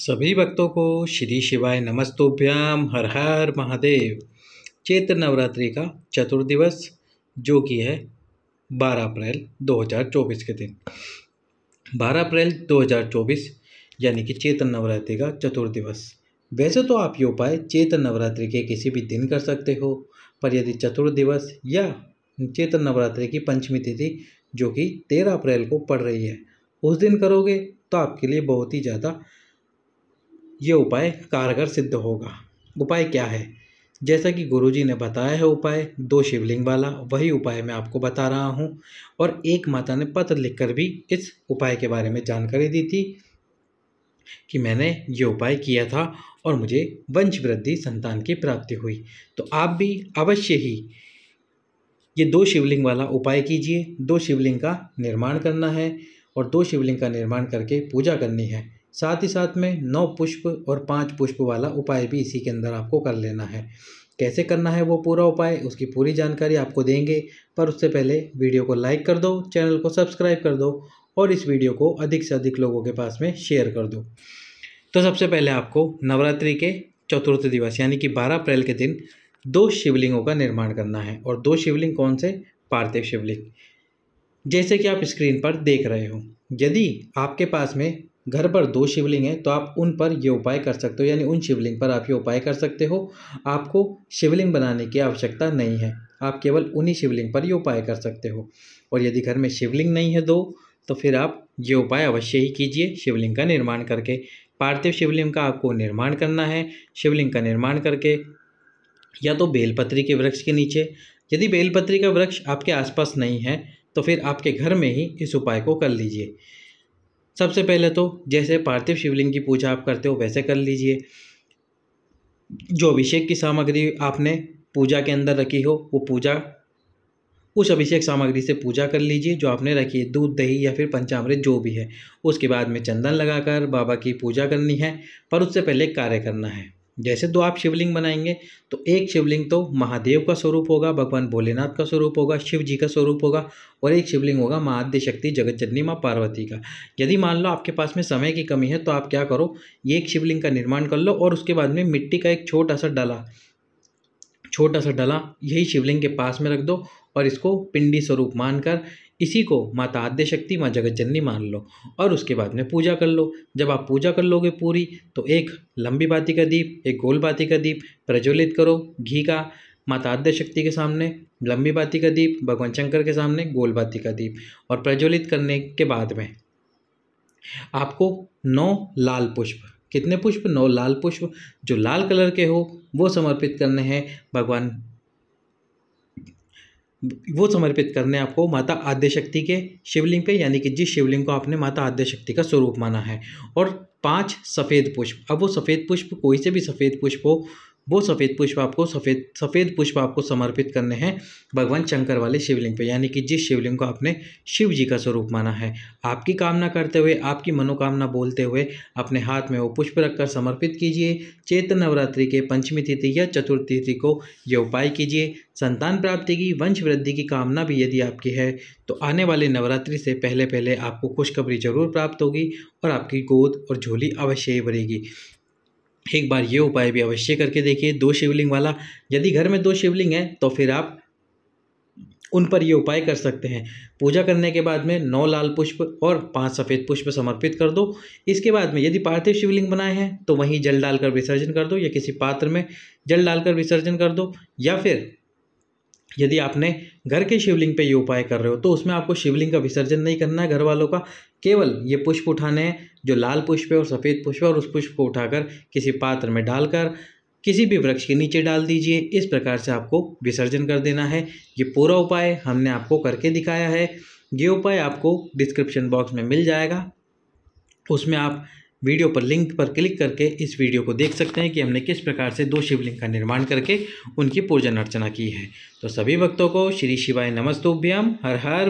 सभी भक्तों को श्री शिवाय नमस्तोभ्याम हर हर महादेव चैत्र नवरात्रि का चतुर्दिवस जो कि है 12 अप्रैल 2024 के दिन 12 अप्रैल 2024 यानी कि चैत्र नवरात्रि का चतुर्दिवस वैसे तो आप ये उपाय चैत्र नवरात्रि के किसी भी दिन कर सकते हो पर यदि चतुर्दिवस या चैत्र नवरात्रि की पंचमी तिथि जो कि तेरह अप्रैल को पड़ रही है उस दिन करोगे तो आपके लिए बहुत ही ज़्यादा ये उपाय कारगर सिद्ध होगा उपाय क्या है जैसा कि गुरुजी ने बताया है उपाय दो शिवलिंग वाला वही उपाय मैं आपको बता रहा हूँ और एक माता ने पत्र लिखकर भी इस उपाय के बारे में जानकारी दी थी कि मैंने ये उपाय किया था और मुझे वंश वृद्धि संतान की प्राप्ति हुई तो आप भी अवश्य ही ये दो शिवलिंग वाला उपाय कीजिए दो शिवलिंग का निर्माण करना है और दो शिवलिंग का निर्माण करके पूजा करनी है साथ ही साथ में नौ पुष्प और पाँच पुष्प वाला उपाय भी इसी के अंदर आपको कर लेना है कैसे करना है वो पूरा उपाय उसकी पूरी जानकारी आपको देंगे पर उससे पहले वीडियो को लाइक कर दो चैनल को सब्सक्राइब कर दो और इस वीडियो को अधिक से अधिक लोगों के पास में शेयर कर दो तो सबसे पहले आपको नवरात्रि के चतुर्थ दिवस यानी कि 12 अप्रैल के दिन दो शिवलिंगों का निर्माण करना है और दो शिवलिंग कौन से पार्थिव शिवलिंग जैसे कि आप स्क्रीन पर देख रहे हो यदि आपके पास में घर पर दो शिवलिंग हैं तो आप उन पर ये उपाय कर सकते हो यानी उन शिवलिंग पर आप ये उपाय कर सकते हो आपको शिवलिंग बनाने की आवश्यकता नहीं है आप केवल उन्हीं शिवलिंग पर ये उपाय कर सकते हो और यदि घर में शिवलिंग नहीं है दो तो फिर आप ये उपाय अवश्य ही कीजिए शिवलिंग का निर्माण करके पार्थिव शिवलिंग का आपको निर्माण करना है शिवलिंग का निर्माण करके या तो बेलपत्री के वृक्ष के नीचे यदि बेलपत्री का वृक्ष आपके आसपास नहीं है तो फिर आपके घर में ही इस उपाय को कर लीजिए सबसे पहले तो जैसे पार्थिव शिवलिंग की पूजा आप करते हो वैसे कर लीजिए जो अभिषेक की सामग्री आपने पूजा के अंदर रखी हो वो पूजा उस अभिषेक सामग्री से पूजा कर लीजिए जो आपने रखी है दूध दही या फिर पंचामृत जो भी है उसके बाद में चंदन लगाकर बाबा की पूजा करनी है पर उससे पहले कार्य करना है जैसे दो आप शिवलिंग बनाएंगे तो एक शिवलिंग तो महादेव का स्वरूप होगा भगवान भोलेनाथ का स्वरूप होगा शिव जी का स्वरूप होगा और एक शिवलिंग होगा महाद्य शक्ति जगत जननी माँ पार्वती का यदि मान लो आपके पास में समय की कमी है तो आप क्या करो ये एक शिवलिंग का निर्माण कर लो और उसके बाद में मिट्टी का एक छोटा सा डाला छोटा सा डला यही शिवलिंग के पास में रख दो और इसको पिंडी स्वरूप मानकर इसी को माता आद्य शक्ति माँ जगत जननी मान लो और उसके बाद में पूजा कर लो जब आप पूजा कर लोगे पूरी तो एक लंबी बाती का दीप एक गोल बाती का दीप प्रज्वलित करो घी का माता आद्य शक्ति के सामने लंबी बाती का दीप भगवान शंकर के सामने गोल बाती का दीप और प्रज्वलित करने के बाद में आपको नौ लाल पुष्प कितने पुष्प नौ लाल पुष्प जो लाल कलर के हो वो समर्पित करने हैं भगवान वो समर्पित करने आपको माता आद्य शक्ति के शिवलिंग पे यानी कि जिस शिवलिंग को आपने माता आद्य शक्ति का स्वरूप माना है और पांच सफ़ेद पुष्प अब वो सफ़ेद पुष्प कोई से भी सफ़ेद पुष्प हो वो सफ़ेद पुष्प आपको सफ़ेद सफ़ेद पुष्प आपको समर्पित करने हैं भगवान शंकर वाले शिवलिंग पे यानी कि जिस शिवलिंग को आपने शिव जी का स्वरूप माना है आपकी कामना करते हुए आपकी मनोकामना बोलते हुए अपने हाथ में वो पुष्प रखकर समर्पित कीजिए चैत्र नवरात्रि के पंचमी तिथि या चतुर्थी तिथि को ये उपाय कीजिए संतान प्राप्ति की वंश वृद्धि की कामना भी यदि आपकी है तो आने वाले नवरात्रि से पहले पहले आपको खुशखबरी जरूर प्राप्त होगी और आपकी गोद और झोली अवश्य ही भरेगी एक बार ये उपाय भी अवश्य करके देखिए दो शिवलिंग वाला यदि घर में दो शिवलिंग है तो फिर आप उन पर ये उपाय कर सकते हैं पूजा करने के बाद में नौ लाल पुष्प और पांच सफ़ेद पुष्प समर्पित कर दो इसके बाद में यदि पार्थिव शिवलिंग बनाए हैं तो वहीं जल डालकर विसर्जन कर दो या किसी पात्र में जल डालकर विसर्जन कर दो या फिर यदि आपने घर के शिवलिंग पे ये उपाय कर रहे हो तो उसमें आपको शिवलिंग का विसर्जन नहीं करना है घर वालों का केवल ये पुष्प उठाने हैं जो लाल पुष्प है और सफ़ेद पुष्प है और उस पुष्प को उठाकर किसी पात्र में डालकर किसी भी वृक्ष के नीचे डाल दीजिए इस प्रकार से आपको विसर्जन कर देना है ये पूरा उपाय हमने आपको करके दिखाया है ये उपाय आपको डिस्क्रिप्शन बॉक्स में मिल जाएगा उसमें आप वीडियो पर लिंक पर क्लिक करके इस वीडियो को देख सकते हैं कि हमने किस प्रकार से दो शिवलिंग का निर्माण करके उनकी पूजन अर्चना की है तो सभी भक्तों को श्री शिवाय नमस्तुभ्यम हर हर